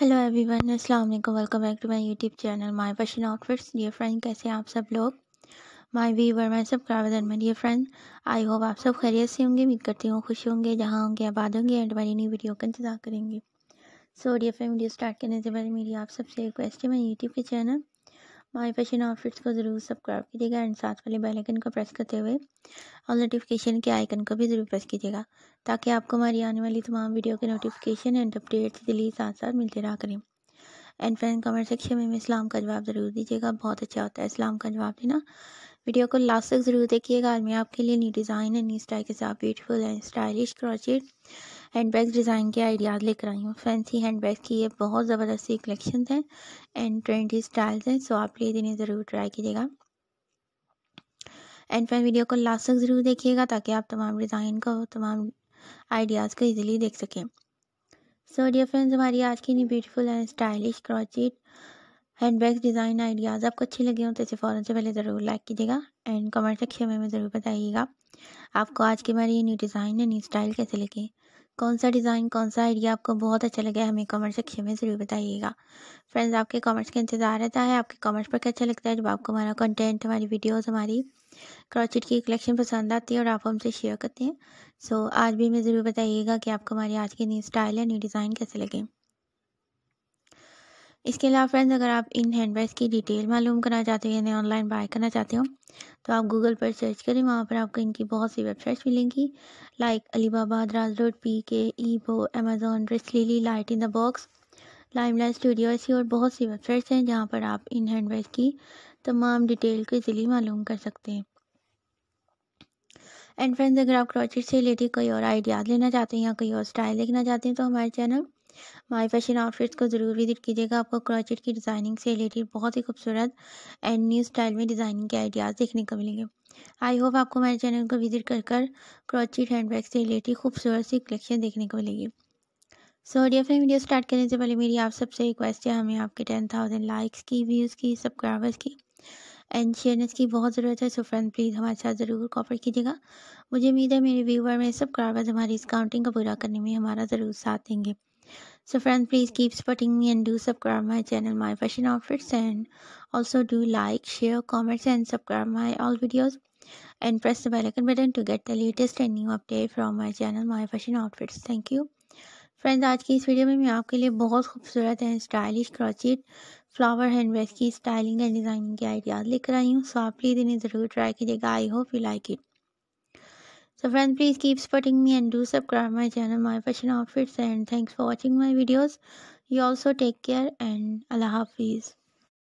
Hello everyone अस्सलाम वालेकुम welcome back to my YouTube channel my fashion outfits dear friend कैसे आप सब लोग my viewer my sub and my dear friend I hope आप सब खैरियत से होंगे उम्मीद करती हूँ खुश होंगे जहाँ होंगे आबाद होंगे एंड मेरी नई वीडियो का इंतजार करेंगे so dear friend video start करने से पहले मेरी आप सबसे रिक्वेस्ट है मेरे यूट्यूब के चैनल माई फैशन आउटफिट्स को ज़रूर सब्सक्राइब कीजिएगा एंड साथ वाले बेल आइकन को प्रेस करते हुए और नोटिफिकेशन के आइकन को भी ज़रूर प्रेस कीजिएगा ताकि आपको हमारी आने वाली तमाम वीडियो के नोटिफिकेशन एंड अपडेट्स दिल्ली साथ साथ मिलते रहा करें एंड फ्रेंड कमेंट सेक्शन में हमें इस्लाम का जवाब ज़रूर दीजिएगा बहुत अच्छा होता है इस्लाम का जवाब देना वीडियो को लास्ट तक ज़रूर देखिएगा आज मैं आपके लिए न्यू डिज़ाइन है न्यू स्टाइल के साथ beautiful and stylish crocheted handbag design के आइडियाज़ लेकर आई हूँ फैंसी हैंडबैग की ये बहुत ज़बरदस्त कलेक्शन है एंड ट्रेंडी स्टाइल्स हैं सो आप प्लीज़ इन्हें ज़रूर ट्राई कीजिएगा एंड फ्रेंड वीडियो को लास्ट तक ज़रूर देखिएगा ताकि आप तमाम डिज़ाइन को तमाम आइडियाज़ को ईजिली देख सकें सो डियर फ्रेंड्स हमारी आज की new beautiful and stylish hand handbag design ideas आपको अच्छे लगे हों तो इसे फ़ौरन से पहले ज़रूर लाइक कीजिएगा एंड कमेंट सेक्शन में हमें ज़रूर बताइएगा आपको आज की हमारी ये न्यू डिज़ाइन या न्यू स्टाइल कैसे लगे कौन सा डिज़ाइन कौन सा आइडिया आपको बहुत अच्छा लगा हमें कमेंट सेक्शन में ज़रूर बताइएगा फ्रेंड्स आपके कमेंट्स का इंतज़ार रहता है आपके कमेंट्स पर कैसा लगता है जब आपको हमारा कंटेंट हमारी वीडियोस हमारी क्रॉचिट की कलेक्शन पसंद आती है और आप हमसे शेयर करते हैं सो so, आज भी हमें ज़रूर बताइएगा कि आपको हमारी आज की नई स्टाइल या न्यू डिज़ाइन कैसे लगे इसके अलावा फ्रेंड्स अगर आप इन हैंडबैग्स की डिटेल मालूम करना चाहते हो यानी ऑनलाइन बाय करना चाहते हो तो आप गूगल पर सर्च करें वहाँ पर आपको इनकी बहुत सी वेबसाइट्स मिलेंगी लाइक अली बाबा रोड पी के ईबो Amazon dress lily light in the box lime line studio ऐसी और बहुत सी वेबसाइट्स हैं जहाँ पर आप इन हैंडबैग की तमाम डिटेल को इजीली मालूम कर सकते हैं एंड फ्रेंड्स अगर आप क्रॉचेट से रिलेटेड कोई और आइडियाज़ लेना चाहते हैं या कोई और स्टाइल देखना चाहते हैं तो हमारे चैनल माई फैशन आउटफिट्स को ज़रूर विजिट कीजिएगा आपको क्रॉचेट की डिज़ाइनिंग से रिलेटेड बहुत ही खूबसूरत एंड न्यू स्टाइल में डिज़ाइनिंग के आइडियाज़ देखने को मिलेंगे आई होप आपको हमारे चैनल को विजिट कर कर क्रॉचेट हैंडबैग से रिलेटेड खूबसूरत सी कलेक्शन देखने को मिलेगी so dear friend video start करने से पहले मेरी आप सबसे रिक्वेस्ट है हमें आपके टेन थाउजेंड लाइक्स की व्यूज़ की सब्सक्राइबर्स की एंड शेयरनेस की बहुत ज़रूरत है सो फ्रेंड प्लीज़ हमारे साथ ज़रूर कॉपर कीजिएगा मुझे उम्मीद है मेरे व्यूवर में सब्सक्राइबर्स हमारी इस काउंटिंग को पूरा करने में हमारा ज़रूर साथ देंगे So friends, please keep supporting me and do subscribe my channel, my fashion outfits, and also do like, share, comments, and subscribe my all videos, and press the bell icon button to get the latest and new update from my channel, my fashion outfits. Thank you. Friends आज की इस video में मैं आपके लिए बहुत खूबसूरत and stylish crochet flower hand vest की स्टाइलिंग एंड डिज़ाइनिंग के आइडियाज़ लेकर आई हूँ सो आप प्लीज़ इन्हें ज़रूर ट्राई कीजिएगा I hope you like it So friends, please keep supporting me and do subscribe my channel, my fashion outfits and thanks for watching my videos. You also take care and Allah Hafiz.